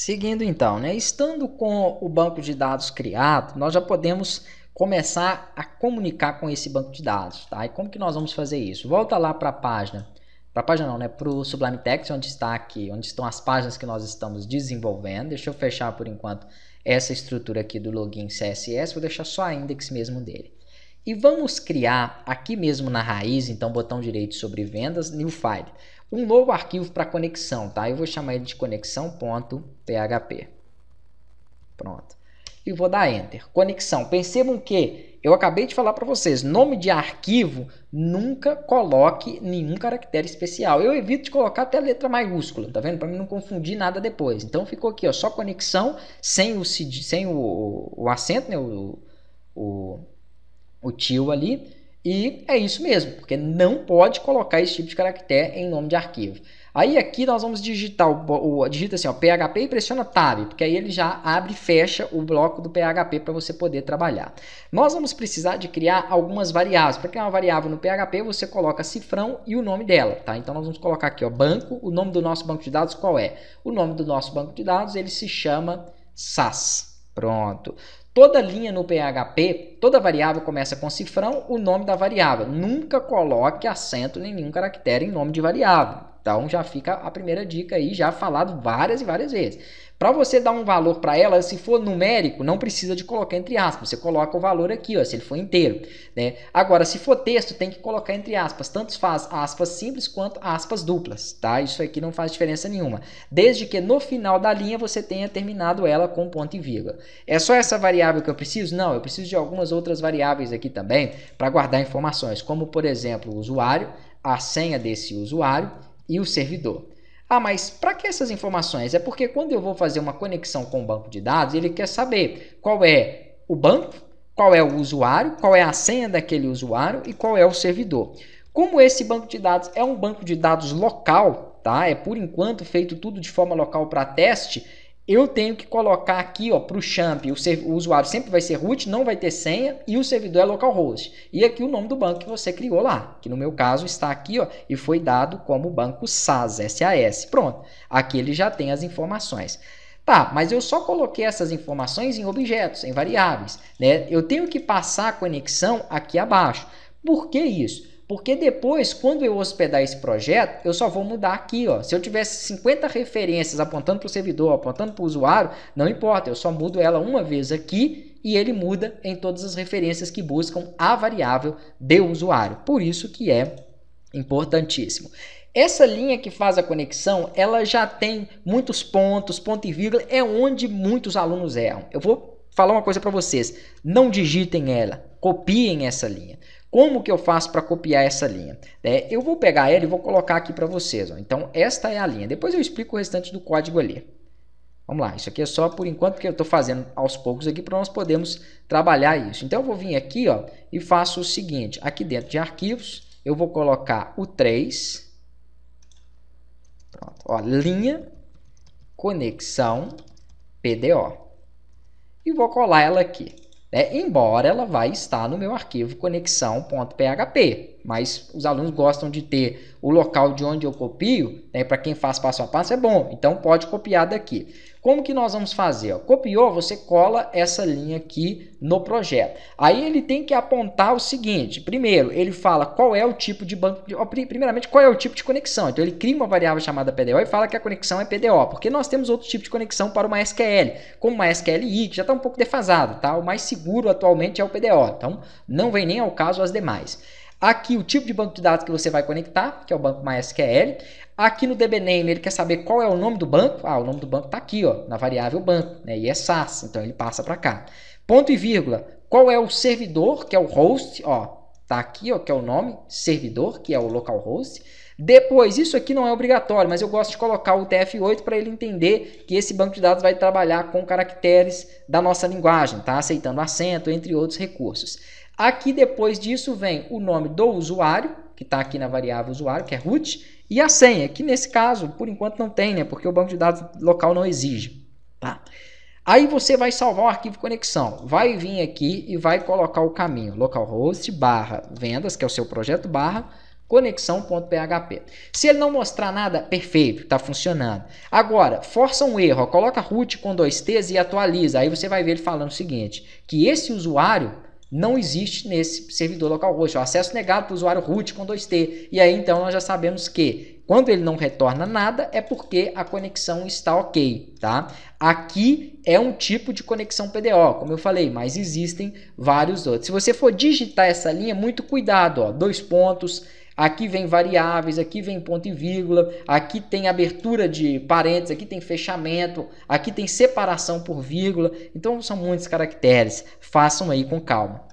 Seguindo então, né? estando com o banco de dados criado, nós já podemos começar a comunicar com esse banco de dados. Tá? E como que nós vamos fazer isso? Volta lá para a página, para a página não, né? para o Sublime Text, onde está aqui, onde estão as páginas que nós estamos desenvolvendo. Deixa eu fechar por enquanto essa estrutura aqui do login CSS, vou deixar só a index mesmo dele. E vamos criar aqui mesmo na raiz, então botão direito sobre vendas, new file, um novo arquivo para conexão, tá? Eu vou chamar ele de conexão.php. Pronto. E vou dar enter. Conexão. Percebam que eu acabei de falar para vocês, nome de arquivo, nunca coloque nenhum caractere especial. Eu evito de colocar até letra maiúscula, tá vendo? Para mim não confundir nada depois. Então ficou aqui, ó, só conexão, sem o, sem o, o acento, né? o, o o tio ali. E é isso mesmo, porque não pode colocar esse tipo de caractere em nome de arquivo. Aí aqui nós vamos digitar, o, o digita assim, ó, PHP e pressiona Tab, porque aí ele já abre e fecha o bloco do PHP para você poder trabalhar. Nós vamos precisar de criar algumas variáveis. Para criar uma variável no PHP, você coloca cifrão e o nome dela, tá? Então nós vamos colocar aqui, ó, banco, o nome do nosso banco de dados qual é? O nome do nosso banco de dados, ele se chama SAS. Pronto. Toda linha no PHP, toda variável começa com cifrão, o nome da variável. Nunca coloque acento nem nenhum caractere em nome de variável. Então já fica a primeira dica aí, já falado várias e várias vezes. Para você dar um valor para ela, se for numérico, não precisa de colocar entre aspas. Você coloca o valor aqui, ó, se ele for inteiro. Né? Agora, se for texto, tem que colocar entre aspas. Tanto faz aspas simples quanto aspas duplas. Tá? Isso aqui não faz diferença nenhuma. Desde que no final da linha você tenha terminado ela com ponto e vírgula. É só essa variável que eu preciso? Não, eu preciso de algumas outras variáveis aqui também para guardar informações, como por exemplo o usuário, a senha desse usuário e o servidor. Ah, mas para que essas informações? É porque quando eu vou fazer uma conexão com o banco de dados, ele quer saber qual é o banco, qual é o usuário, qual é a senha daquele usuário e qual é o servidor. Como esse banco de dados é um banco de dados local, tá? É por enquanto feito tudo de forma local para teste, eu tenho que colocar aqui para o champ, o, usuário sempre vai ser root, não vai ter senha e o servidor é localhost. E aqui o nome do banco que você criou lá, que no meu caso está aqui ó, e foi dado como banco SAS, SAS. Pronto, aqui ele já tem as informações. Tá, mas eu só coloquei essas informações em objetos, em variáveis. Né? Eu tenho que passar a conexão aqui abaixo. Por que isso? Porque depois, quando eu hospedar esse projeto, eu só vou mudar aqui. Ó. Se eu tivesse 50 referências apontando para o servidor, apontando para o usuário, não importa, eu só mudo ela uma vez aqui e ele muda em todas as referências que buscam a variável de usuário. Por isso que é importantíssimo. Essa linha que faz a conexão, ela já tem muitos pontos, ponto e vírgula, é onde muitos alunos erram. Eu vou falar uma coisa para vocês, não digitem ela, copiem essa linha. Como que eu faço para copiar essa linha? É, eu vou pegar ela e vou colocar aqui para vocês. Ó. Então, esta é a linha. Depois eu explico o restante do código ali. Vamos lá, isso aqui é só por enquanto, que eu estou fazendo aos poucos aqui para nós podermos trabalhar isso. Então, eu vou vir aqui ó, e faço o seguinte. Aqui dentro de arquivos, eu vou colocar o 3. Pronto, ó, linha, conexão, PDO. E vou colar ela aqui né? embora ela vai estar no meu arquivo conexão.php mas os alunos gostam de ter o local de onde eu copio, né, para quem faz passo a passo é bom, então pode copiar daqui. Como que nós vamos fazer? Ó, copiou, você cola essa linha aqui no projeto. Aí ele tem que apontar o seguinte, primeiro, ele fala qual é o tipo de banco, de, ó, primeiramente qual é o tipo de conexão, então ele cria uma variável chamada PDO e fala que a conexão é PDO, porque nós temos outro tipo de conexão para o MySQL, como uma MySQLi, que já está um pouco defasado, tá? o mais seguro atualmente é o PDO, então não vem nem ao caso as demais. Aqui o tipo de banco de dados que você vai conectar, que é o banco MySQL. Aqui no DBName ele quer saber qual é o nome do banco. Ah, o nome do banco está aqui, ó, na variável banco, né? E é SAS, então ele passa para cá. Ponto e vírgula. Qual é o servidor, que é o host, ó, tá aqui, ó, que é o nome, servidor, que é o localhost. Depois, isso aqui não é obrigatório, mas eu gosto de colocar o TF8 para ele entender que esse banco de dados vai trabalhar com caracteres da nossa linguagem, tá? Aceitando acento, entre outros recursos. Aqui depois disso vem o nome do usuário, que está aqui na variável usuário, que é root, e a senha, que nesse caso, por enquanto não tem, né? Porque o banco de dados local não exige. Tá? Aí você vai salvar o arquivo conexão. Vai vir aqui e vai colocar o caminho localhost barra vendas, que é o seu projeto barra conexão.php. Se ele não mostrar nada, perfeito, está funcionando. Agora, força um erro, ó, coloca root com dois T's e atualiza. Aí você vai ver ele falando o seguinte, que esse usuário não existe nesse servidor local host. O acesso negado para o usuário root com 2T. E aí então nós já sabemos que quando ele não retorna nada é porque a conexão está ok, tá? Aqui é um tipo de conexão PDO, como eu falei, mas existem vários outros. Se você for digitar essa linha, muito cuidado, ó, dois pontos, aqui vem variáveis, aqui vem ponto e vírgula, aqui tem abertura de parênteses, aqui tem fechamento, aqui tem separação por vírgula. Então são muitos caracteres. Façam aí com calma.